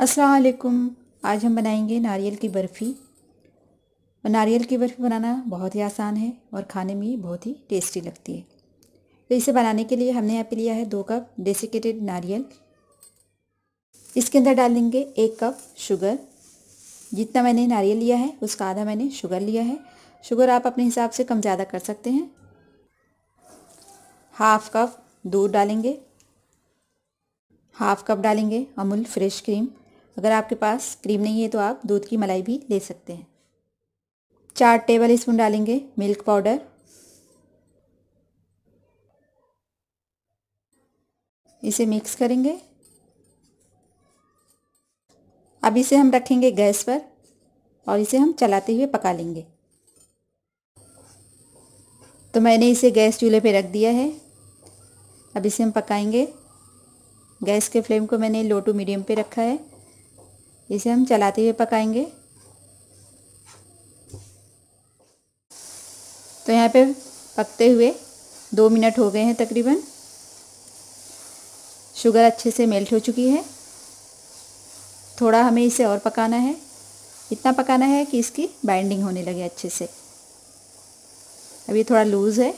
असलकुम आज हम बनाएंगे नारियल की बर्फ़ी नारियल की बर्फ़ी बनाना बहुत ही आसान है और खाने में बहुत ही टेस्टी लगती है तो इसे बनाने के लिए हमने यहाँ पे लिया है दो कप डेसिकेटेड नारियल इसके अंदर डाल देंगे एक कप शुगर जितना मैंने नारियल लिया है उसका आधा मैंने शुगर लिया है शुगर आप अपने हिसाब से कम ज़्यादा कर सकते हैं हाफ कप दूध डालेंगे हाफ कप डालेंगे अमूल फ्रेश क्रीम अगर आपके पास क्रीम नहीं है तो आप दूध की मलाई भी ले सकते हैं चार टेबल स्पून डालेंगे मिल्क पाउडर इसे मिक्स करेंगे अब इसे हम रखेंगे गैस पर और इसे हम चलाते हुए पका लेंगे तो मैंने इसे गैस चूल्हे पे रख दिया है अब इसे हम पकाएंगे गैस के फ्लेम को मैंने लो टू मीडियम पे रखा है इसे हम चलाते हुए पकाएंगे तो यहाँ पे पकते हुए दो मिनट हो गए हैं तकरीबन शुगर अच्छे से मेल्ट हो चुकी है थोड़ा हमें इसे और पकाना है इतना पकाना है कि इसकी बाइंडिंग होने लगे अच्छे से अभी थोड़ा लूज़ है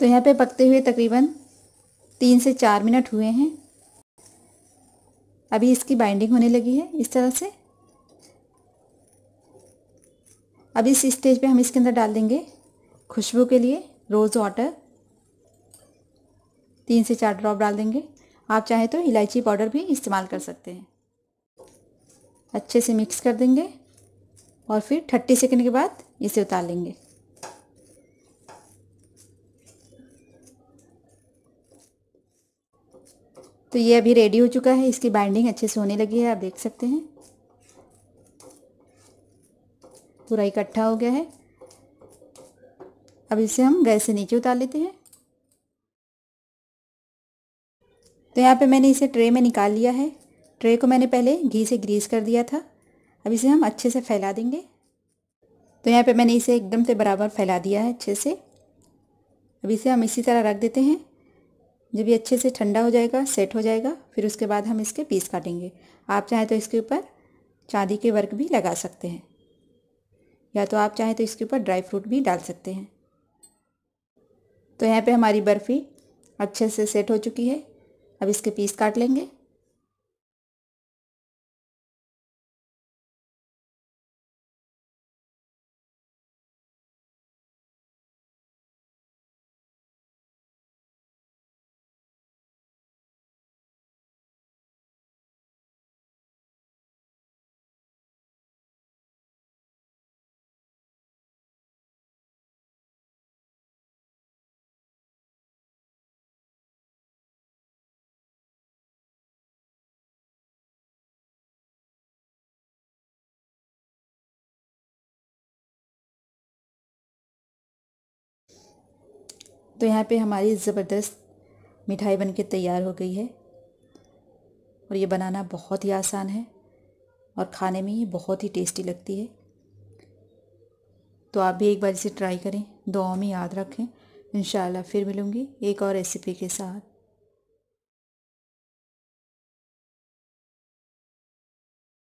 तो यहाँ पे पकते हुए तकरीबन तीन से चार मिनट हुए हैं अभी इसकी बाइंडिंग होने लगी है इस तरह से अब इस स्टेज पे हम इसके अंदर डाल देंगे खुशबू के लिए रोज़ वाटर तीन से चार ड्रॉप डाल देंगे आप चाहें तो इलायची पाउडर भी इस्तेमाल कर सकते हैं अच्छे से मिक्स कर देंगे और फिर थर्टी सेकेंड के बाद इसे उतार लेंगे तो ये अभी रेडी हो चुका है इसकी बाइंडिंग अच्छे से होने लगी है आप देख सकते हैं पूरा इकट्ठा हो गया है अब इसे हम गैस से नीचे उतार लेते हैं तो यहाँ पे मैंने इसे ट्रे में निकाल लिया है ट्रे को मैंने पहले घी से ग्रीस कर दिया था अब इसे हम अच्छे से फैला देंगे तो यहाँ पे मैंने इसे एकदम से बराबर फैला दिया है अच्छे से अब इसे हम इसी तरह रख देते हैं जब ये अच्छे से ठंडा हो जाएगा सेट हो जाएगा फिर उसके बाद हम इसके पीस काटेंगे आप चाहें तो इसके ऊपर चांदी के वर्क भी लगा सकते हैं या तो आप चाहें तो इसके ऊपर ड्राई फ्रूट भी डाल सकते हैं तो यहाँ पे हमारी बर्फ़ी अच्छे से सेट हो चुकी है अब इसके पीस काट लेंगे तो यहाँ पे हमारी ज़बरदस्त मिठाई बनके तैयार हो गई है और ये बनाना बहुत ही आसान है और खाने में ये बहुत ही टेस्टी लगती है तो आप भी एक बार इसे ट्राई करें दुआओं में याद रखें इन फिर मिलूँगी एक और रेसिपी के साथ